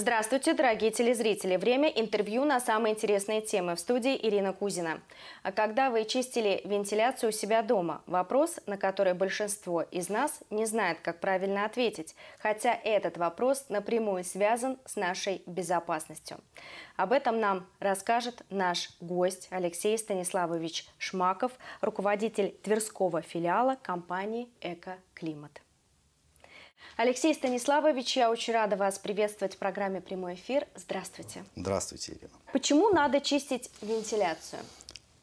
Здравствуйте, дорогие телезрители! Время интервью на самые интересные темы в студии Ирина Кузина. А когда вы чистили вентиляцию у себя дома? Вопрос, на который большинство из нас не знает, как правильно ответить, хотя этот вопрос напрямую связан с нашей безопасностью. Об этом нам расскажет наш гость Алексей Станиславович Шмаков, руководитель Тверского филиала компании Эко Климат. Алексей Станиславович, я очень рада вас приветствовать в программе «Прямой эфир». Здравствуйте. Здравствуйте, Ирина. Почему надо чистить вентиляцию?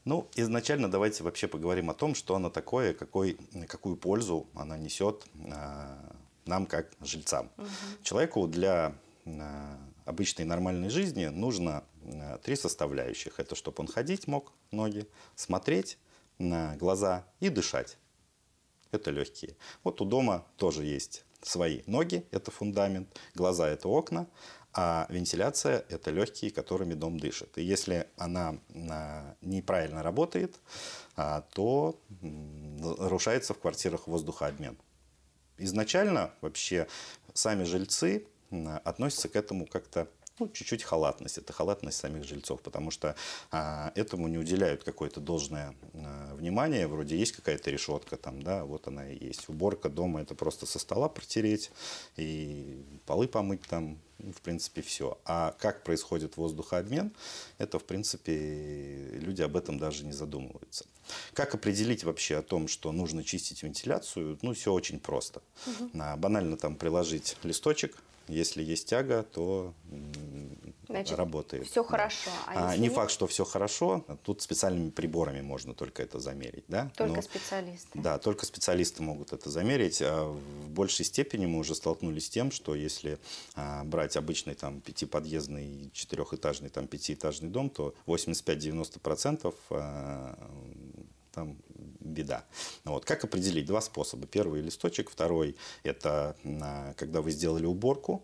Ну, изначально давайте вообще поговорим о том, что она такое, какой, какую пользу она несет э, нам как жильцам. Угу. Человеку для э, обычной нормальной жизни нужно э, три составляющих. Это чтобы он ходить мог, ноги, смотреть на глаза и дышать. Это легкие. Вот у дома тоже есть свои ноги – это фундамент, глаза – это окна, а вентиляция – это легкие, которыми дом дышит. И если она а, неправильно работает, а, то нарушается в квартирах воздухообмен. Изначально вообще сами жильцы относятся к этому как-то ну, чуть-чуть халатность. Это халатность самих жильцов, потому что а, этому не уделяют какое-то должное а, внимание. Вроде есть какая-то решетка там, да, вот она и есть. Уборка дома – это просто со стола протереть и полы помыть там, ну, в принципе, все. А как происходит воздухообмен, это, в принципе, люди об этом даже не задумываются. Как определить вообще о том, что нужно чистить вентиляцию? Ну, все очень просто. Угу. Банально там приложить листочек, если есть тяга, то Значит, работает. Все да. хорошо. А, а не факт, что все хорошо. Тут специальными приборами можно только это замерить, да? Только Но, специалисты. Да, только специалисты могут это замерить. А в большей степени мы уже столкнулись с тем, что если а, брать обычный там пятиподъездный, четырехэтажный, там пятиэтажный дом, то 85-90% а, там беда. Вот. Как определить? Два способа. Первый – листочек, второй – это а, когда вы сделали уборку,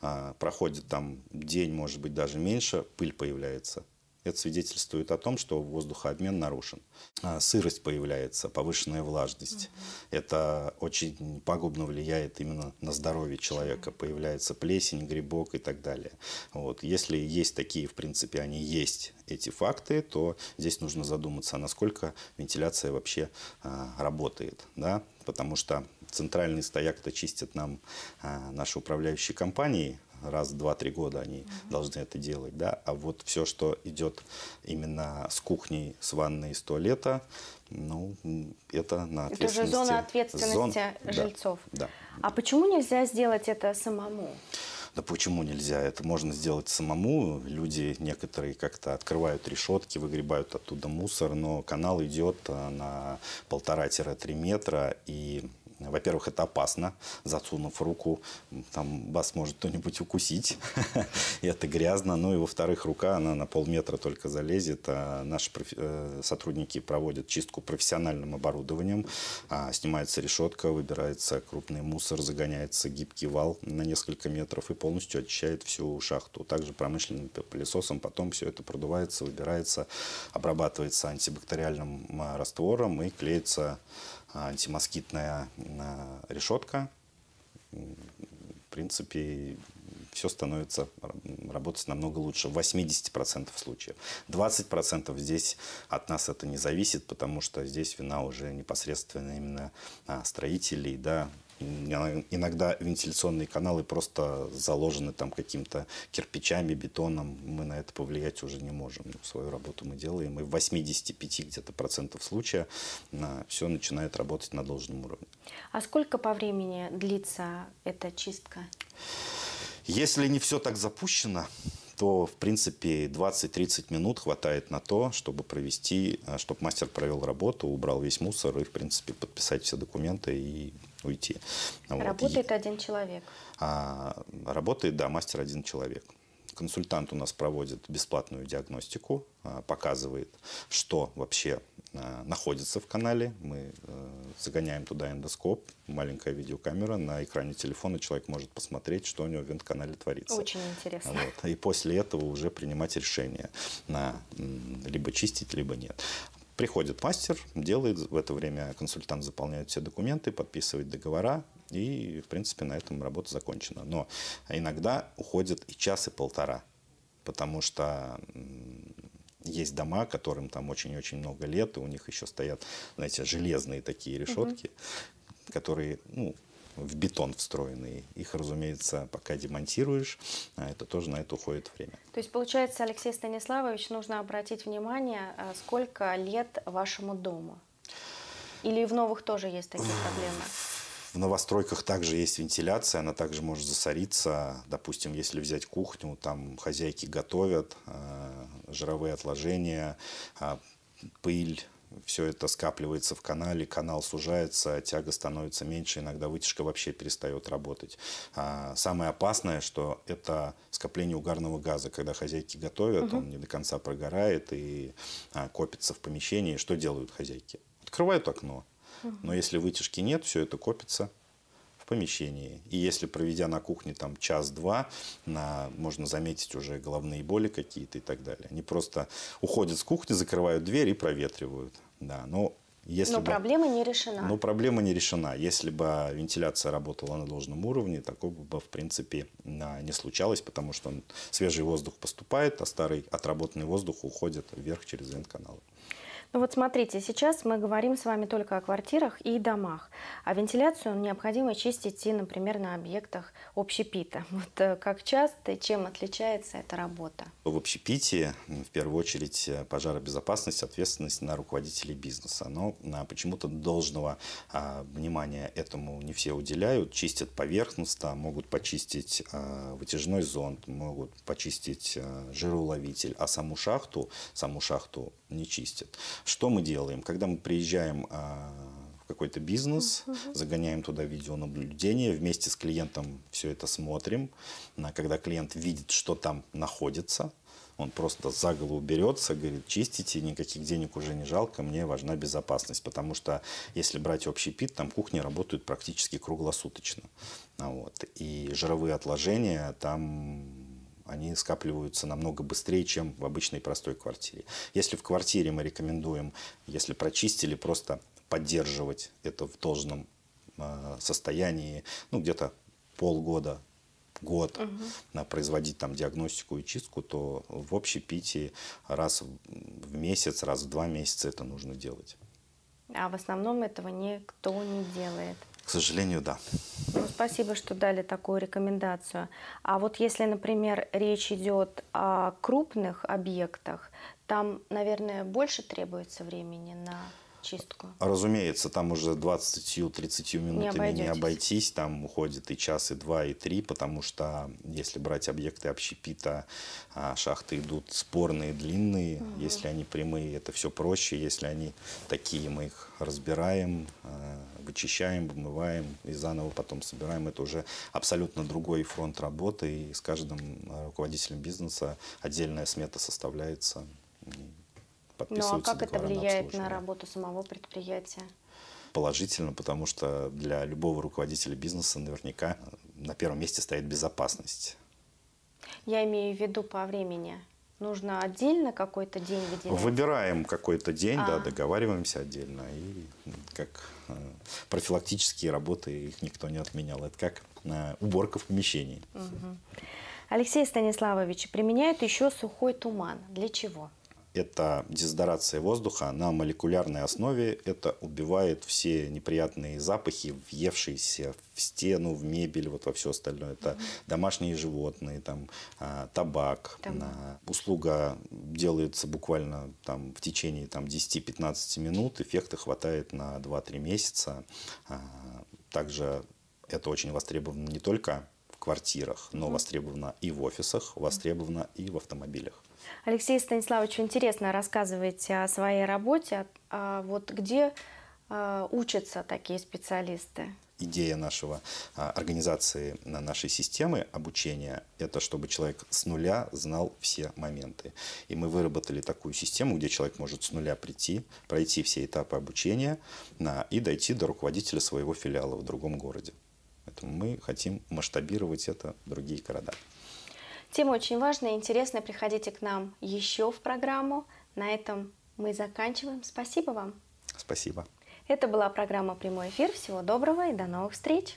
а, проходит там день, может быть, даже меньше, пыль появляется. Это свидетельствует о том, что воздухообмен нарушен. А, сырость появляется, повышенная влажность. Угу. Это очень пагубно влияет именно на здоровье человека. Появляется плесень, грибок и так далее. Вот. Если есть такие, в принципе, они есть, эти факты, то здесь нужно задуматься, насколько вентиляция вообще а, работает. Да? Потому что центральный стояк это чистят нам а, наши управляющие компании. Раз, два, три года они угу. должны это делать. Да? А вот все, что идет именно с кухней, с ванной, с туалета, ну, это на ответственности. Это же зона ответственности Зон... жильцов. Да, да. А почему нельзя сделать это самому? Да почему нельзя? Это можно сделать самому. Люди некоторые как-то открывают решетки, выгребают оттуда мусор, но канал идет а, на полтора-три метра, и во-первых, это опасно, засунув руку, там вас может кто-нибудь укусить, и это грязно, ну и во-вторых, рука, она на полметра только залезет, а наши э, сотрудники проводят чистку профессиональным оборудованием, а снимается решетка, выбирается крупный мусор, загоняется гибкий вал на несколько метров и полностью очищает всю шахту. Также промышленным пылесосом потом все это продувается, выбирается, обрабатывается антибактериальным раствором и клеится а, антимоскитная а, решетка. В принципе, все становится работать намного лучше в 80% случаев. 20% здесь от нас это не зависит, потому что здесь вина уже непосредственно именно а, строителей, да, а, иногда вентиляционные каналы просто заложены там каким-то кирпичами, бетоном. Мы на это повлиять уже не можем. Но ну, свою работу мы делаем. И в 85 где-то процентов случая на все начинает работать на должном уровне. А сколько по времени длится эта чистка? Если не все так запущено, то, в принципе, 20-30 минут хватает на то, чтобы провести, а, чтобы мастер провел работу, убрал весь мусор и, в принципе, подписать все документы и уйти. Работает вот. один человек? А, работает, да, мастер один человек. Консультант у нас проводит бесплатную диагностику, а, показывает, что вообще а, находится в канале. Мы э, загоняем туда эндоскоп, маленькая видеокамера, на экране телефона человек может посмотреть, что у него в вентканале творится. Очень интересно. Вот. И после этого уже принимать решение на либо чистить, либо нет. Приходит мастер, делает в это время консультант заполняет все документы, подписывает договора, и, в принципе, на этом работа закончена. Но иногда уходит и час, и полтора, потому что есть дома, которым там очень-очень много лет, и у них еще стоят, знаете, железные такие решетки, угу. которые, ну, в бетон встроенные. Их, разумеется, пока демонтируешь, а это тоже на это уходит время. То есть, получается, Алексей Станиславович, нужно обратить внимание, а, сколько лет вашему дому? Или в новых тоже есть такие проблемы? В новостройках также есть вентиляция, она также может засориться. Допустим, если взять кухню, там хозяйки готовят, а, жировые отложения, пыль, все это скапливается в канале, канал сужается, а тяга становится меньше, иногда вытяжка вообще перестает работать. А самое опасное, что это скопление угарного газа, когда хозяйки готовят, угу. он не до конца прогорает и а, копится в помещении. Что делают хозяйки? Открывают окно. Угу. Но если вытяжки нет, все это копится, помещении. И если проведя на кухне там час-два, на, можно заметить уже головные боли какие-то и так далее. Они просто уходят с кухни, закрывают дверь и проветривают. Да, но если но бы, проблема не решена. Но проблема не решена. Если бы вентиляция работала на должном уровне, такого бы, в принципе, не случалось, потому что свежий воздух поступает, а старый отработанный воздух уходит вверх через вент-каналы. Ну вот смотрите, сейчас мы говорим с вами только о квартирах и домах, а вентиляцию необходимо чистить и, например, на объектах общепита. Вот э, как часто и чем отличается эта работа? В общепите, в первую очередь, э, пожаробезопасность, ответственность на руководителей бизнеса. Но а почему-то должного а, внимания этому не все уделяют. Чистят поверхностно, могут почистить а, вытяжной зонт, могут почистить жироуловитель, а саму шахту, саму шахту не чистят. Что мы делаем? Когда мы приезжаем а, в какой-то бизнес, загоняем туда видеонаблюдение, вместе с клиентом все это смотрим. Когда клиент видит, что там находится, он просто за голову берется, говорит, чистите, никаких денег уже не жалко, мне важна безопасность. Потому что, если брать общий пит, там кухни работают практически круглосуточно. Вот. И жировые отложения там они скапливаются намного быстрее, чем в обычной простой квартире. Если в квартире мы рекомендуем, если прочистили, просто поддерживать это в должном а, состоянии, ну, где-то полгода, год, угу. производить там диагностику и чистку, то в общей общепитии раз в месяц, раз в два месяца это нужно делать. А в основном этого никто не делает. К сожалению, да. Ну, спасибо, что дали такую рекомендацию. А вот если, например, речь идет о крупных объектах, там, наверное, больше требуется времени на чистку? А разумеется, там уже 20-30 минутами не, не обойтись. Там уходит и час, и два, и три, потому что если брать объекты общепита, а, шахты идут спорные, длинные. Угу. Если они прямые, это все проще. Если они такие, мы их разбираем, а, вычищаем, вымываем и заново потом собираем. Это уже абсолютно другой фронт работы. И с каждым руководителем бизнеса отдельная смета составляется подписываются Ну а как это влияет на работу самого предприятия? Положительно, потому что для любого руководителя бизнеса наверняка на первом месте стоит безопасность. Я имею в виду по времени. Нужно отдельно какой-то день выделять? Выбираем какой-то день, а. да, договариваемся отдельно. И ну, как э, профилактические работы, их никто не отменял. Это как э, уборка в помещении. Угу. Алексей Станиславович, применяют еще сухой туман. Для чего? это дезодорация воздуха на молекулярной основе. Это убивает все неприятные запахи, въевшиеся в стену, в мебель, вот во все остальное. Это угу. домашние животные, там, а, табак. Там. Услуга делается буквально там, в течение там, 10-15 минут. Эффекта хватает на 2-3 месяца. А, также это очень востребовано не только в квартирах, но угу. востребовано и в офисах, востребовано и в автомобилях. Алексей Станиславович, интересно рассказываете о своей работе. А, а вот где а, учатся такие специалисты? идея нашего а, организации нашей системы обучения – это чтобы человек с нуля знал все моменты. И мы выработали такую систему, где человек может с нуля прийти, пройти все этапы обучения и дойти до руководителя своего филиала в другом городе. Поэтому мы хотим масштабировать это в другие города. Тема очень важная и интересная. Приходите к нам еще в программу. На этом мы заканчиваем. Спасибо вам. Спасибо. Это была программа «Прямой эфир». Всего доброго и до новых встреч.